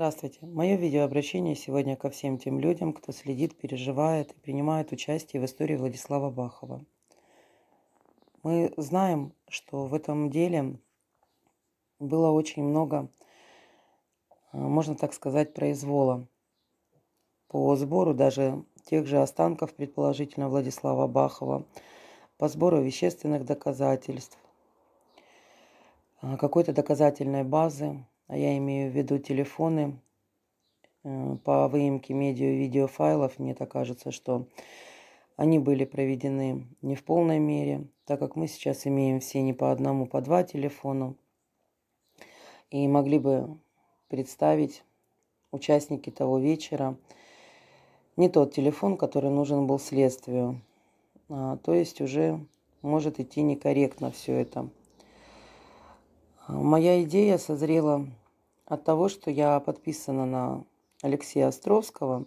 Здравствуйте! Мое видеообращение сегодня ко всем тем людям, кто следит, переживает и принимает участие в истории Владислава Бахова. Мы знаем, что в этом деле было очень много, э, можно так сказать, произвола по сбору даже тех же останков, предположительно, Владислава Бахова, по сбору вещественных доказательств, э, какой-то доказательной базы, а я имею в виду телефоны, э, по выемке медиа видеофайлов, мне так кажется, что они были проведены не в полной мере, так как мы сейчас имеем все не по одному, по два телефона. И могли бы представить участники того вечера не тот телефон, который нужен был следствию. А, то есть уже может идти некорректно все это. А, моя идея созрела от того, что я подписана на Алексея Островского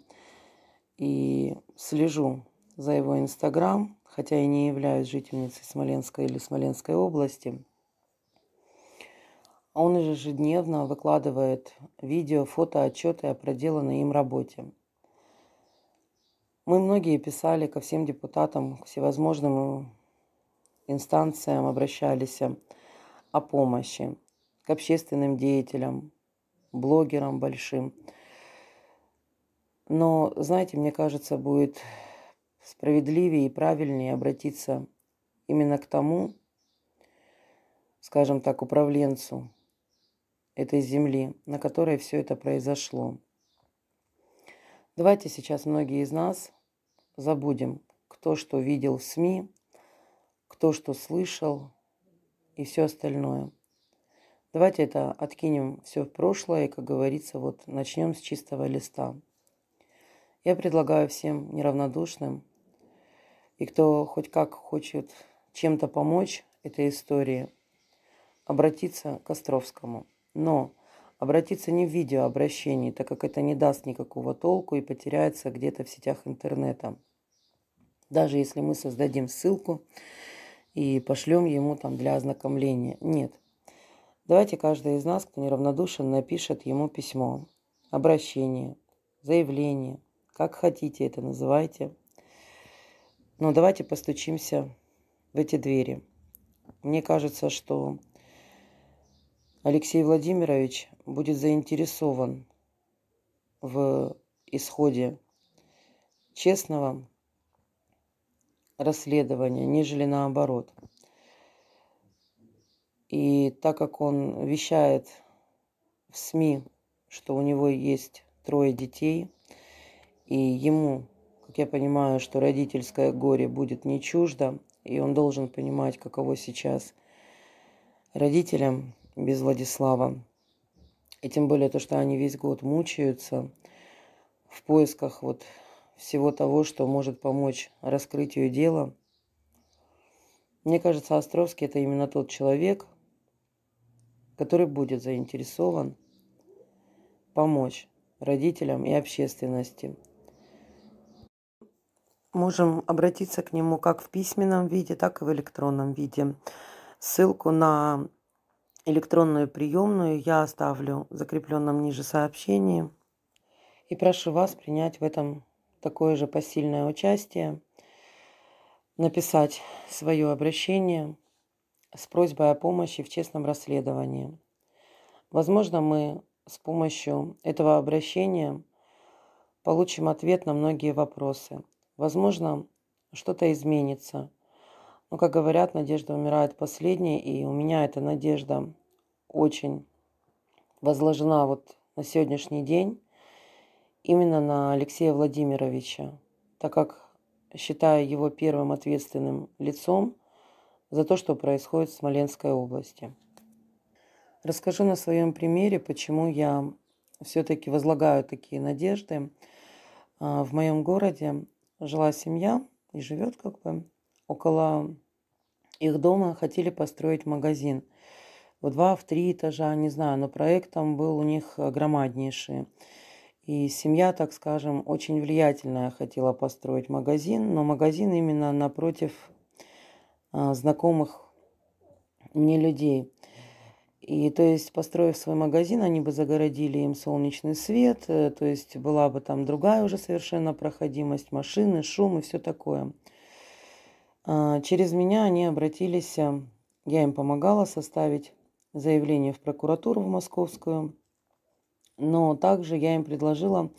и слежу за его Инстаграм, хотя я не являюсь жительницей Смоленской или Смоленской области. Он ежедневно выкладывает видео, фото, отчеты о проделанной им работе. Мы многие писали ко всем депутатам, к всевозможным инстанциям обращались о помощи, к общественным деятелям, блогером большим. Но, знаете, мне кажется, будет справедливее и правильнее обратиться именно к тому, скажем так, управленцу этой земли, на которой все это произошло. Давайте сейчас многие из нас забудем, кто что видел в СМИ, кто что слышал и все остальное – Давайте это откинем все в прошлое как говорится, вот начнем с чистого листа. Я предлагаю всем неравнодушным и кто хоть как хочет чем-то помочь этой истории, обратиться к Островскому. Но обратиться не в видеообращении, так как это не даст никакого толку и потеряется где-то в сетях интернета. Даже если мы создадим ссылку и пошлем ему там для ознакомления. Нет, Давайте каждый из нас, кто неравнодушен, напишет ему письмо, обращение, заявление, как хотите это называйте. Но давайте постучимся в эти двери. Мне кажется, что Алексей Владимирович будет заинтересован в исходе честного расследования, нежели наоборот – и так как он вещает в СМИ, что у него есть трое детей, и ему, как я понимаю, что родительское горе будет не чуждо, и он должен понимать, каково сейчас родителям без Владислава. И тем более то, что они весь год мучаются в поисках вот всего того, что может помочь раскрытию дела. Мне кажется, Островский это именно тот человек, который будет заинтересован помочь родителям и общественности. Можем обратиться к нему как в письменном виде, так и в электронном виде. Ссылку на электронную приемную я оставлю в закрепленном ниже сообщении. И прошу вас принять в этом такое же посильное участие, написать свое обращение – с просьбой о помощи в честном расследовании. Возможно, мы с помощью этого обращения получим ответ на многие вопросы. Возможно, что-то изменится. Но, как говорят, надежда умирает последней, и у меня эта надежда очень возложена вот на сегодняшний день именно на Алексея Владимировича, так как считаю его первым ответственным лицом – за то, что происходит в Смоленской области. Расскажу на своем примере, почему я все-таки возлагаю такие надежды. А, в моем городе жила семья и живет как бы около их дома хотели построить магазин. В два, в три этажа, не знаю, но проект там был у них громаднейший. И семья, так скажем, очень влиятельная хотела построить магазин, но магазин именно напротив а, знакомых мне людей. И то есть, построив свой магазин, они бы загородили им солнечный свет, э, то есть была бы там другая уже совершенно проходимость, машины, шум и все такое. А, через меня они обратились, э, я им помогала составить заявление в прокуратуру в московскую, но также я им предложила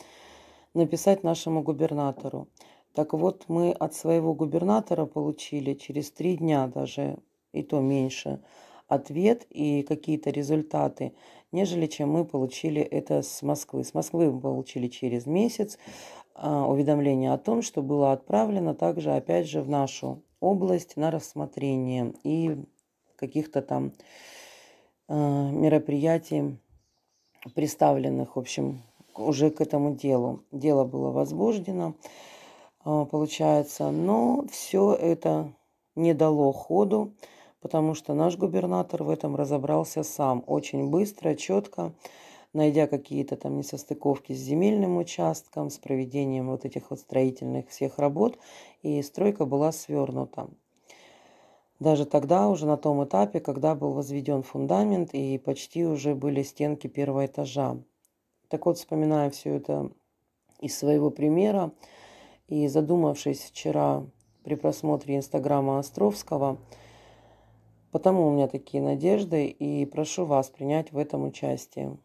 написать нашему губернатору. Так вот, мы от своего губернатора получили через три дня даже, и то меньше, ответ и какие-то результаты, нежели чем мы получили это с Москвы. С Москвы мы получили через месяц а, уведомление о том, что было отправлено также, опять же, в нашу область на рассмотрение и каких-то там а, мероприятий, представленных, в общем, уже к этому делу. Дело было возбуждено. А, получается. Но все это не дало ходу, потому что наш губернатор в этом разобрался сам очень быстро, четко, найдя какие-то там несостыковки с земельным участком, с проведением вот этих вот строительных всех работ, и стройка была свернута. Даже тогда, уже на том этапе, когда был возведен фундамент и почти уже были стенки первого этажа. Так вот, вспоминая все это из своего примера, и задумавшись вчера при просмотре инстаграма Островского, потому у меня такие надежды, и прошу вас принять в этом участие.